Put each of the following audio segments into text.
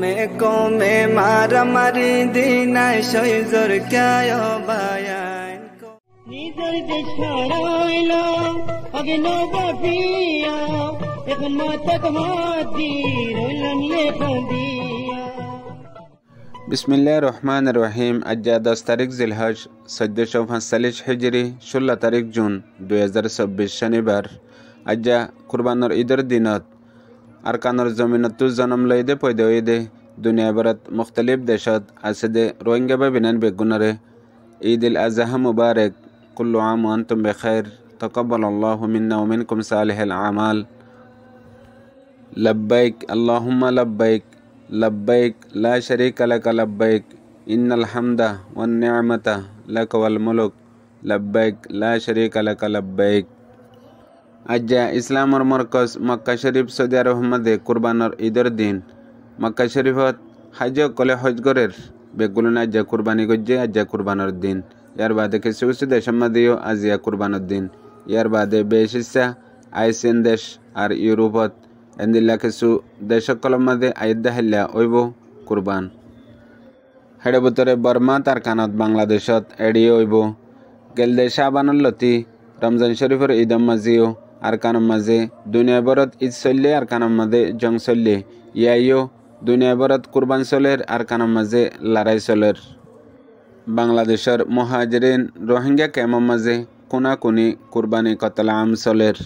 কমে কমে মারামারি দিনাই সৈজর কায় বায়ান নিজের আগে এখন রহমান রহিম আজ্জা দশ তারিখ জিলহজ চোদ্দশো পাঁচচল্লিশ হিজড়ি ষোলো তারিখ জুন দুই হাজার চব্বিশ শনিবার আজ্জা কুরবানর ঈদের দিনত ارکان الزمین تو زنم لیده پیدایده دنیا برات مختلف دشات اسد روینگا ببینن بگنره عيد الأزهى مبارك كل عام وأنتم بخير تقبل الله منا ومنكم صالح الأعمال لبيك اللهم لبيك لبيك لا شريك لك لبيك إن الحمد والنعمة لك والملك لبيك لا شريك لك لبيك আজ্ঞা ইসলামর মরকজ মক্কা শরীফ সৌদি আরব মধ্যে কুরবানর ঈদের দিন মক্কা শরীফত হাজ কলে হজগরের বেগুলন আজ্ঞা কুরবানি গজ্জে আজ্জা কুরবানর দিন ইয়ার বাদে কিছু কিছু দেশ মধ্যেও আজিয়া কুরবানর দিন ইয়ার বাদে বেশিসা আইসিয়ান দেশ আর ইউরোপত এন্দিল্লা কিছু কলম মধ্যে আয়দ্দা হেল্লা ঐব কুরবান হেডে বুতরে বর্মা তার কানত বাংলাদেশত এড়িয়ে ঐব গেলদে শাহবানুল্লতি রমজান শরীফের ঈদম মাজিও arkanum maze dunya barat id solle arkanum maze jong solle yayo dunya barat kurban আর কানম মাঝে লড়াই soler বাংলাদেশের মহাজরিন রোহিঙ্গা ক্যাম্পের মাঝে কোনি কুরবানি কতলা আম চলের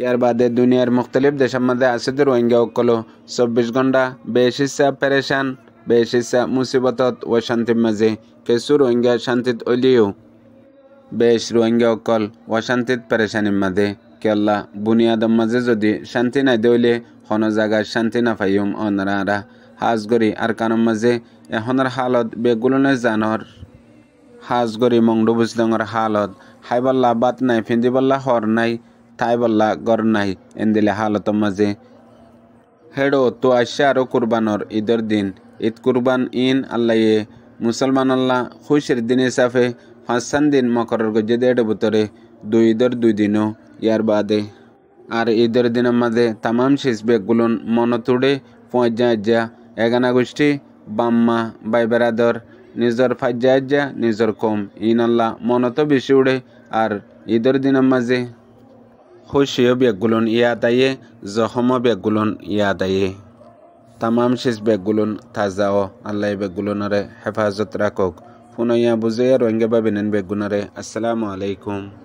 ইয়ার বাদে দুনিয়ার মুখতলিফ দেশের মধ্যে আছে রোহিঙ্গা সকল চব্বিশ ঘন্টা বেশিসা পেরেশান বেশিসা মুসিবতত ও শান্তির মাঝে কেসু রোহিঙ্গা শান্তিত অলিও বেশ রোহিঙ্গা সকল অশান্তিত পেরেশানির মাঝে কেল্লা বুনিয়াদম মাঝে যদি শান্তি নাই দইলে হন জাগায় শান্তি না পাইম অনরারা হাজগরি আর কানম মাঝে এহনের হালত বেগুলনে জানর হাজগরি মংডুবুজ ডঙর হালত হাইবাল্লা বাত নাই ফিন্দিবাল্লা হর নাই থাইবাল্লা গর নাই এন্দিলে হালত মাঝে হেডো তো আইসা আরও কুরবানর ঈদের দিন ঈদ কুরবান ইন আল্লাহ মুসলমান আল্লাহ খুশের দিন হিসাবে পাঁচ সান দিন মকরের গজে দেড় বতরে দুই ঈদের দুই দিনও ইয়ার বাদে আর ঈদের দিনের মাঝে তামাম শেষ ব্যাগগুলোন তুড়ে পঁয়জা এগানা গোষ্ঠী বাম্মা বাই বেড়াদর নিজর ফাজ্জা নিজর কম ইনাল্লা তো বেশি উড়ে আর ঈদের দিনের মাঝে খুশিও ব্যাগগুলোন ইয়াদ আইয়ে জখম ব্যাগগুলোন ইয়াদ আয়ে তামাম শেষ ব্যাগগুলোন তাজাও আল্লাহ ব্যাগগুলোনারে হেফাজত রাখক পুনয়া বুঝে রোহিঙ্গা বা বিনেন বেগুনারে আসসালামু আলাইকুম